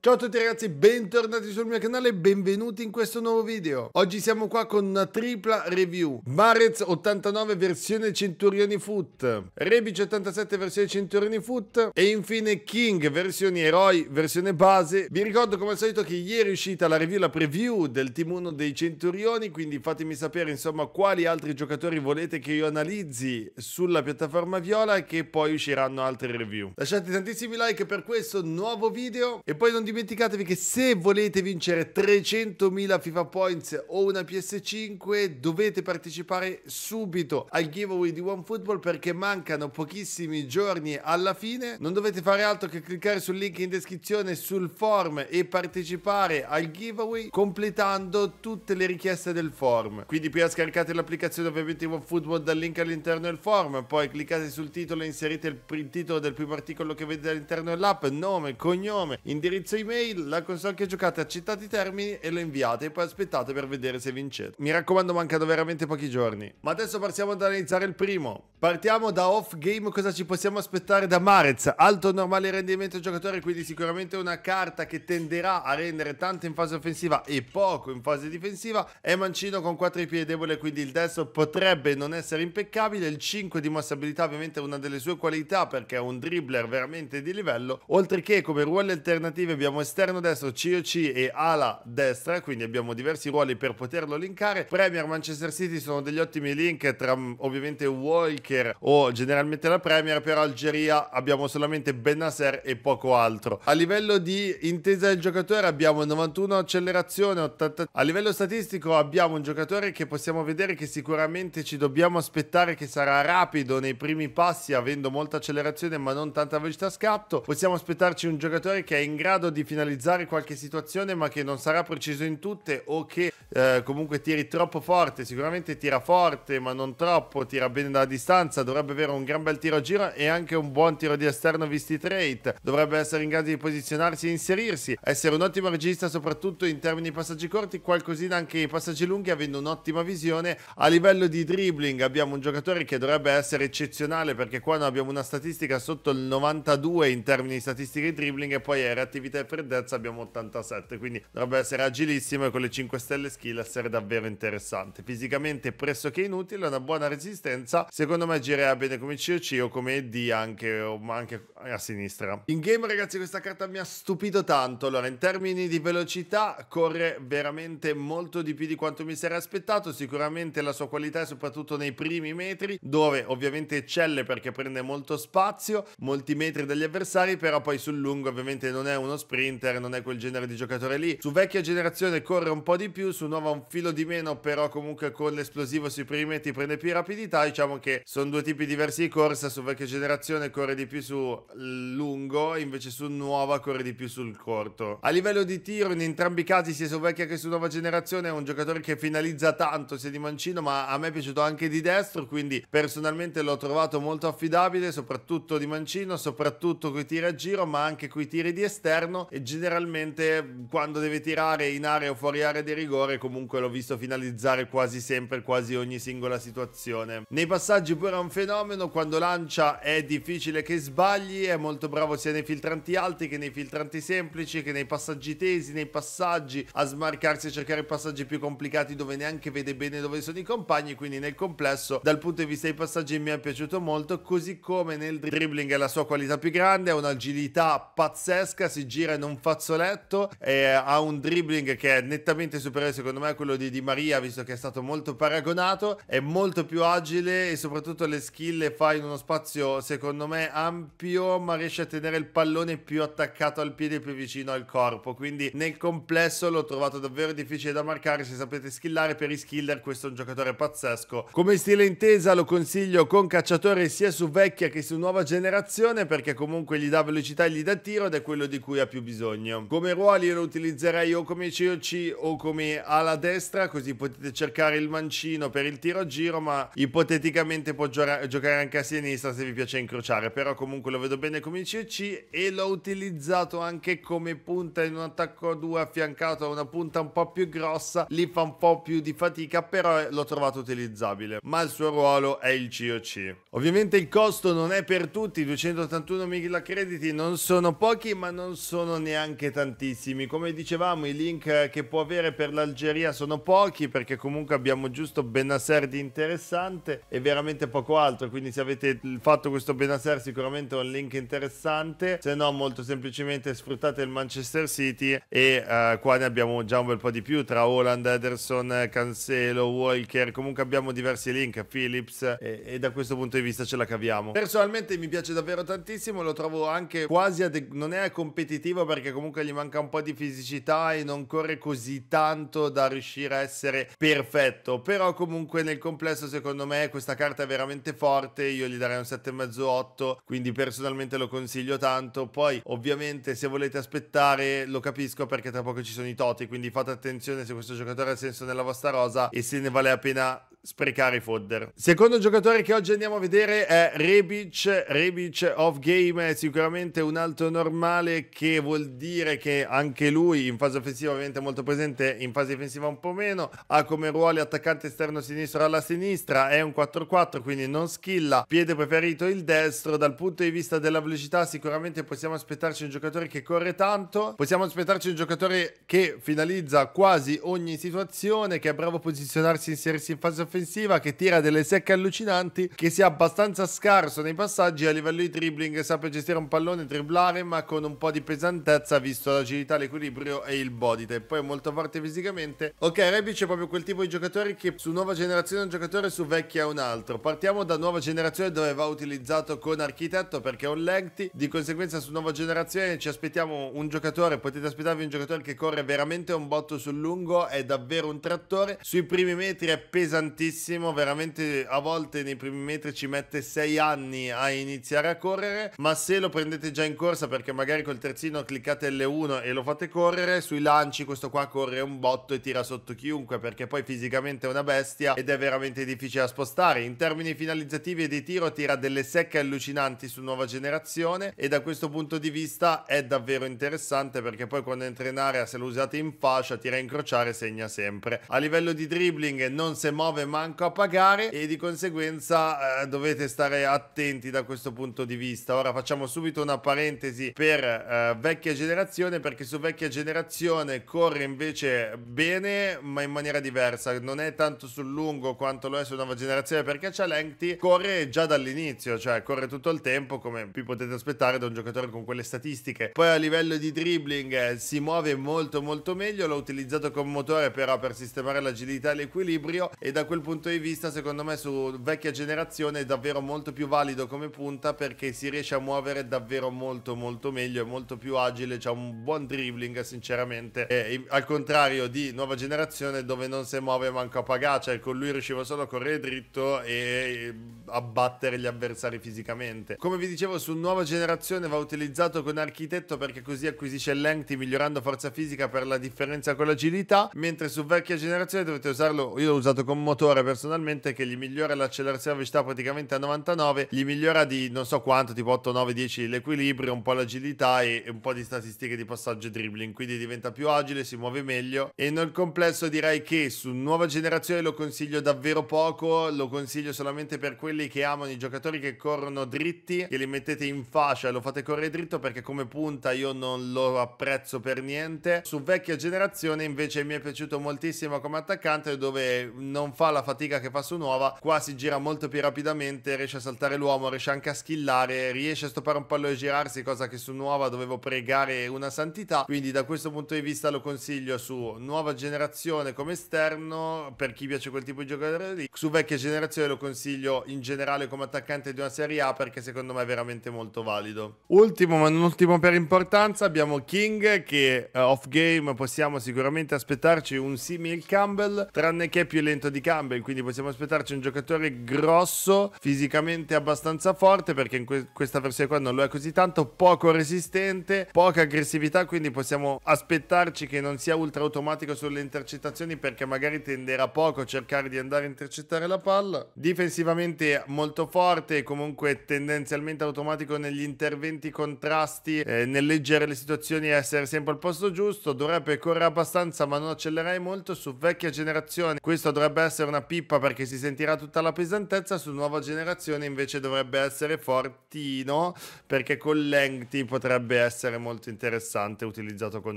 Ciao a tutti ragazzi, bentornati sul mio canale e benvenuti in questo nuovo video. Oggi siamo qua con una tripla review. Marez 89 versione Centurioni Foot, Rebic 87 versione Centurioni Foot e infine King versione Eroi versione base. Vi ricordo come al solito che ieri è uscita la review, la preview del team 1 dei Centurioni, quindi fatemi sapere insomma quali altri giocatori volete che io analizzi sulla piattaforma viola e che poi usciranno altre review. Lasciate tantissimi like per questo nuovo video e poi non dimenticatevi che se volete vincere 300.000 FIFA Points o una PS5 dovete partecipare subito al giveaway di OneFootball perché mancano pochissimi giorni alla fine. Non dovete fare altro che cliccare sul link in descrizione sul form e partecipare al giveaway completando tutte le richieste del form. Quindi prima scaricate l'applicazione ovviamente OneFootball dal link all'interno del form, poi cliccate sul titolo e inserite il, il titolo del primo articolo che vedete all'interno dell'app, nome, cognome, indirizzo email la console che giocate a citati termini e lo inviate e poi aspettate per vedere se vincete. Mi raccomando mancano veramente pochi giorni. Ma adesso partiamo ad analizzare il primo. Partiamo da off game cosa ci possiamo aspettare da Marez. Alto normale rendimento giocatore quindi sicuramente una carta che tenderà a rendere tanto in fase offensiva e poco in fase difensiva. È mancino con 4 piedi debole quindi il destro potrebbe non essere impeccabile. Il 5 di mossabilità ovviamente è una delle sue qualità perché è un dribbler veramente di livello. Oltre che come ruoli alternativi abbiamo abbiamo esterno destro, COC e ala destra, quindi abbiamo diversi ruoli per poterlo linkare. Premier, Manchester City sono degli ottimi link tra ovviamente Walker o generalmente la Premier, però Algeria abbiamo solamente Benasser e poco altro. A livello di intesa del giocatore abbiamo 91 accelerazione, 80... A livello statistico abbiamo un giocatore che possiamo vedere che sicuramente ci dobbiamo aspettare che sarà rapido nei primi passi avendo molta accelerazione ma non tanta velocità scatto. Possiamo aspettarci un giocatore che è in grado di di finalizzare qualche situazione ma che non sarà preciso in tutte o che eh, comunque tiri troppo forte, sicuramente tira forte ma non troppo, tira bene dalla distanza, dovrebbe avere un gran bel tiro a giro e anche un buon tiro di esterno visti i trade, dovrebbe essere in grado di posizionarsi e inserirsi, essere un ottimo regista soprattutto in termini di passaggi corti, qualcosina anche i passaggi lunghi avendo un'ottima visione. A livello di dribbling abbiamo un giocatore che dovrebbe essere eccezionale perché qua noi abbiamo una statistica sotto il 92 in termini di statistiche di dribbling e poi a reattività e freddezza abbiamo 87, quindi dovrebbe essere agilissimo e con le 5 stelle skill essere davvero interessante. Fisicamente pressoché inutile, una buona resistenza, secondo me girerà bene come COC o come ED anche, o, anche a sinistra. In game ragazzi questa carta mi ha stupito tanto, allora in termini di velocità corre veramente molto di più di quanto mi sarei aspettato, sicuramente la sua qualità è soprattutto nei primi metri dove ovviamente eccelle perché prende molto spazio, molti metri dagli avversari, però poi sul lungo ovviamente non è uno sprinter, non è quel genere di giocatore lì. Su vecchia generazione corre un po' di più, su nuova un filo di meno, però comunque con l'esplosivo sui primi metri prende più rapidità. Diciamo che sono due tipi diversi di corsa, su vecchia generazione corre di più su lungo, invece su nuova corre di più sul corto. A livello di tiro in entrambi i casi, sia su vecchia che su nuova generazione, è un giocatore che finalizza tanto sia di mancino, ma a me è piaciuto anche di destro, quindi personalmente l'ho trovato molto affidabile, soprattutto di mancino, soprattutto coi tiri a giro, ma anche coi tiri di esterno e generalmente quando deve tirare in area o fuori area di rigore comunque l'ho visto finalizzare quasi sempre, quasi ogni singola situazione. Nei passaggi pure è un fenomeno, quando lancia è difficile che sbagli, è molto bravo sia nei filtranti alti che nei filtranti semplici, che nei passaggi tesi, nei passaggi, a smarcarsi e cercare passaggi più complicati dove neanche vede bene dove sono i compagni, quindi nel complesso dal punto di vista dei passaggi mi è piaciuto molto, così come nel dribbling è la sua qualità più grande, ha un'agilità pazzesca, si gira in un fazzoletto, ha un dribbling che è nettamente superiore secondo secondo me quello di Di Maria, visto che è stato molto paragonato, è molto più agile e soprattutto le skill le fa in uno spazio, secondo me, ampio, ma riesce a tenere il pallone più attaccato al piede, più vicino al corpo. Quindi nel complesso l'ho trovato davvero difficile da marcare. Se sapete skillare per i skiller, questo è un giocatore pazzesco. Come stile intesa lo consiglio con cacciatore sia su vecchia che su nuova generazione, perché comunque gli dà velocità e gli dà tiro ed è quello di cui ha più bisogno. Come ruoli io lo utilizzerei o come COC o come A alla destra, così potete cercare il mancino per il tiro a giro, ma ipoteticamente può giocare anche a sinistra se vi piace incrociare, però comunque lo vedo bene come CC e l'ho utilizzato anche come punta in un attacco a due affiancato a una punta un po' più grossa, lì fa un po' più di fatica, però l'ho trovato utilizzabile, ma il suo ruolo è il COC. Ovviamente il costo non è per tutti, 281.000 crediti non sono pochi, ma non sono neanche tantissimi. Come dicevamo, i link che può avere per l'Algeria Algeria sono pochi perché comunque abbiamo giusto Benasser di interessante e veramente poco altro, quindi se avete fatto questo Benasser sicuramente è un link interessante, se no molto semplicemente sfruttate il Manchester City e uh, qua ne abbiamo già un bel po' di più tra Holland, Ederson, Cancelo, Walker, comunque abbiamo diversi link, Phillips e, e da questo punto di vista ce la caviamo. Personalmente mi piace davvero tantissimo, lo trovo anche quasi, non è competitivo perché comunque gli manca un po' di fisicità e non corre così tanto da riuscire a essere perfetto, però comunque nel complesso secondo me questa carta è veramente forte, io gli darei un 7,5-8, quindi personalmente lo consiglio tanto, poi ovviamente se volete aspettare lo capisco perché tra poco ci sono i toti, quindi fate attenzione se questo giocatore ha senso nella vostra rosa e se ne vale la pena sprecare i fodder. Secondo giocatore che oggi andiamo a vedere è Rebic, Rebic of game è sicuramente un alto normale che vuol dire che anche lui in fase offensiva ovviamente è molto presente, in fase difensiva un po' meno, ha come ruoli attaccante esterno sinistro alla sinistra, è un 4-4 quindi non schilla, piede preferito il destro, dal punto di vista della velocità sicuramente possiamo aspettarci un giocatore che corre tanto, possiamo aspettarci un giocatore che finalizza quasi ogni situazione, che è bravo a posizionarsi, e inserirsi in fase offensiva, offensiva che tira delle secche allucinanti, che sia abbastanza scarso nei passaggi a livello di dribbling, sappia gestire un pallone, dribblare ma con un po' di pesantezza visto l'agilità, l'equilibrio e il body type. Poi è molto forte fisicamente. Ok, Rebic è proprio quel tipo di giocatore che su nuova generazione è un giocatore, su vecchia è un altro. Partiamo da nuova generazione dove va utilizzato con architetto perché è un lengthy, di conseguenza su nuova generazione ci aspettiamo un giocatore, potete aspettarvi un giocatore che corre veramente un botto sul lungo, è davvero un trattore, sui primi metri è pesante tantissimo, veramente a volte nei primi metri ci mette 6 anni a iniziare a correre, ma se lo prendete già in corsa perché magari col terzino cliccate L1 e lo fate correre, sui lanci questo qua corre un botto e tira sotto chiunque perché poi fisicamente è una bestia ed è veramente difficile da spostare. In termini finalizzativi e di tiro tira delle secche allucinanti su nuova generazione e da questo punto di vista è davvero interessante perché poi quando entra in area se lo usate in fascia tira a incrociare segna sempre. A livello di dribbling non si muove manco a pagare e di conseguenza eh, dovete stare attenti da questo punto di vista. Ora facciamo subito una parentesi per eh, vecchia generazione perché su vecchia generazione corre invece bene ma in maniera diversa, non è tanto sul lungo quanto lo è su nuova generazione perché Cialenti corre già dall'inizio, cioè corre tutto il tempo come vi potete aspettare da un giocatore con quelle statistiche. Poi a livello di dribbling eh, si muove molto molto meglio, l'ho utilizzato come motore però per sistemare l'agilità e l'equilibrio e da quel quel punto di vista, secondo me, su vecchia generazione è davvero molto più valido come punta perché si riesce a muovere davvero molto, molto meglio. È molto più agile. c'è un buon dribbling, sinceramente. E, al contrario di nuova generazione, dove non si muove manco a pagare. Cioè, con lui riusciva solo a correre dritto e a battere gli avversari fisicamente. Come vi dicevo, su nuova generazione va utilizzato con architetto perché così acquisisce lengthy, migliorando forza fisica per la differenza con l'agilità. Mentre su vecchia generazione dovete usarlo. Io l'ho usato con motore giocatore personalmente che gli migliora l'accelerazione a velocità praticamente a 99, gli migliora di non so quanto, tipo 8, 9, 10 l'equilibrio, un po' l'agilità e un po' di statistiche di passaggio e dribbling, quindi diventa più agile, si muove meglio e nel complesso direi che su nuova generazione lo consiglio davvero poco, lo consiglio solamente per quelli che amano i giocatori che corrono dritti, che li mettete in fascia e lo fate correre dritto perché come punta io non lo apprezzo per niente. Su vecchia generazione invece mi è piaciuto moltissimo come attaccante dove non fa la la fatica che fa su Nuova, qua si gira molto più rapidamente, riesce a saltare l'uomo, riesce anche a skillare, riesce a stoppare un pallone e girarsi, cosa che su Nuova dovevo pregare una santità, quindi da questo punto di vista lo consiglio su nuova generazione come esterno, per chi piace quel tipo di giocatore lì, su vecchia generazione lo consiglio in generale come attaccante di una Serie A perché secondo me è veramente molto valido. Ultimo ma non ultimo per importanza abbiamo King che uh, eh, off game possiamo sicuramente aspettarci un simile Campbell, tranne che è più lento di Campbell Campbell, quindi possiamo aspettarci un giocatore grosso, fisicamente abbastanza forte perché in que questa versione qua non lo è così tanto, poco resistente, poca aggressività, quindi possiamo aspettarci che non sia ultra automatico sulle intercettazioni perché magari tenderà poco a cercare di andare a intercettare la palla. Difensivamente molto forte, comunque tendenzialmente automatico negli interventi contrasti, eh, nel leggere le situazioni e essere sempre al posto giusto, dovrebbe correre abbastanza ma non accelerai molto su vecchia generazione. Questo dovrebbe essere una una pippa perché si sentirà tutta la pesantezza, su nuova generazione invece dovrebbe essere fortino perché con lengthy potrebbe essere molto interessante utilizzato con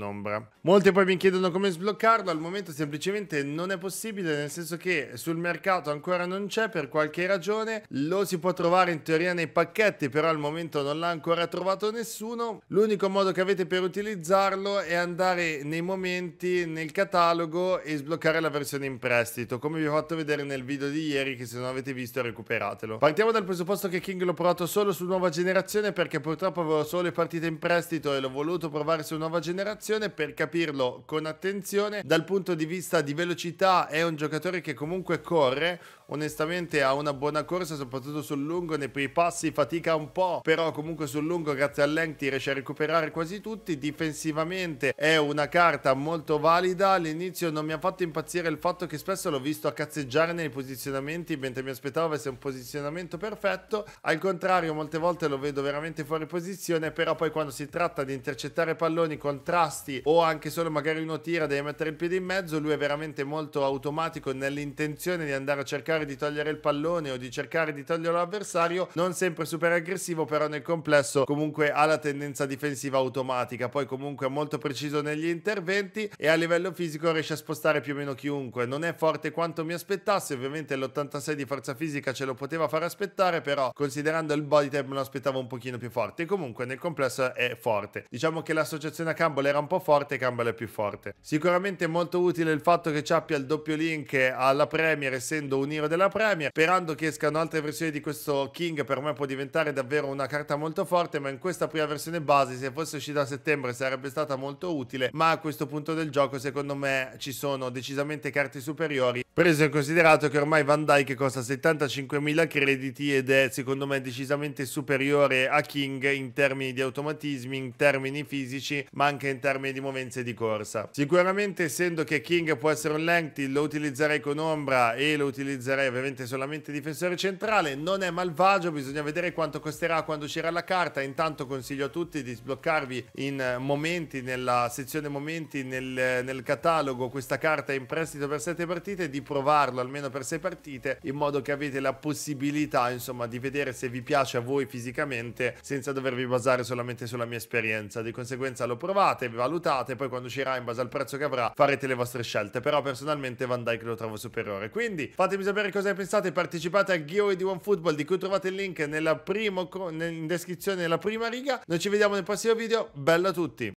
ombra. Molti poi mi chiedono come sbloccarlo, al momento semplicemente non è possibile nel senso che sul mercato ancora non c'è per qualche ragione, lo si può trovare in teoria nei pacchetti però al momento non l'ha ancora trovato nessuno, l'unico modo che avete per utilizzarlo è andare nei momenti nel catalogo e sbloccare la versione in prestito come vi ho fatto fatto vedere nel video di ieri che se non avete visto recuperatelo. Partiamo dal presupposto che King l'ho provato solo su nuova generazione perché purtroppo avevo solo le partite in prestito e l'ho voluto provare su nuova generazione per capirlo con attenzione. Dal punto di vista di velocità è un giocatore che comunque corre, onestamente ha una buona corsa soprattutto sul lungo, nei primi passi fatica un po', però comunque sul lungo grazie al length riesce a recuperare quasi tutti. Difensivamente è una carta molto valida, all'inizio non mi ha fatto impazzire il fatto che spesso l'ho visto a cazzare scarseggiare nei posizionamenti mentre mi aspettavo avesse un posizionamento perfetto. Al contrario, molte volte lo vedo veramente fuori posizione, però poi quando si tratta di intercettare palloni, contrasti o anche solo magari uno tira, deve mettere il piede in mezzo, lui è veramente molto automatico nell'intenzione di andare a cercare di togliere il pallone o di cercare di toglierlo all'avversario, non sempre super aggressivo, però nel complesso comunque ha la tendenza difensiva automatica, poi comunque è molto preciso negli interventi e a livello fisico riesce a spostare più o meno chiunque, non è forte quanto mi aspettavo aspettasse, ovviamente l'86 di forza fisica ce lo poteva far aspettare, però considerando il body type me lo aspettavo un pochino più forte, comunque nel complesso è forte. Diciamo che l'associazione a Campbell era un po' forte, Campbell è più forte. Sicuramente molto utile il fatto che ci abbia il doppio link alla Premier essendo un hero della Premier, sperando che escano altre versioni di questo King per me può diventare davvero una carta molto forte, ma in questa prima versione base se fosse uscita a settembre sarebbe stata molto utile, ma a questo punto del gioco secondo me ci sono decisamente carte superiori Preso in considerato che ormai Van Dyke costa 75.000 crediti ed è secondo me decisamente superiore a King in termini di automatismi, in termini fisici, ma anche in termini di movenze di corsa. Sicuramente essendo che King può essere un lengthy, lo utilizzerei con ombra e lo utilizzerei ovviamente solamente difensore centrale, non è malvagio, bisogna vedere quanto costerà quando uscirà la carta, intanto consiglio a tutti di sbloccarvi in momenti, nella sezione momenti nel, nel catalogo questa carta in prestito per 7 partite di provarlo almeno per sei partite in modo che avete la possibilità insomma di vedere se vi piace a voi fisicamente senza dovervi basare solamente sulla mia esperienza. Di conseguenza lo provate, valutate, poi quando uscirà in base al prezzo che avrà farete le vostre scelte, però personalmente Van Dyke lo trovo superiore. Quindi fatemi sapere cosa ne pensate, partecipate a giveaway di OneFootball di cui trovate il link nella primo, in descrizione nella prima riga. Noi ci vediamo nel prossimo video, bella a tutti!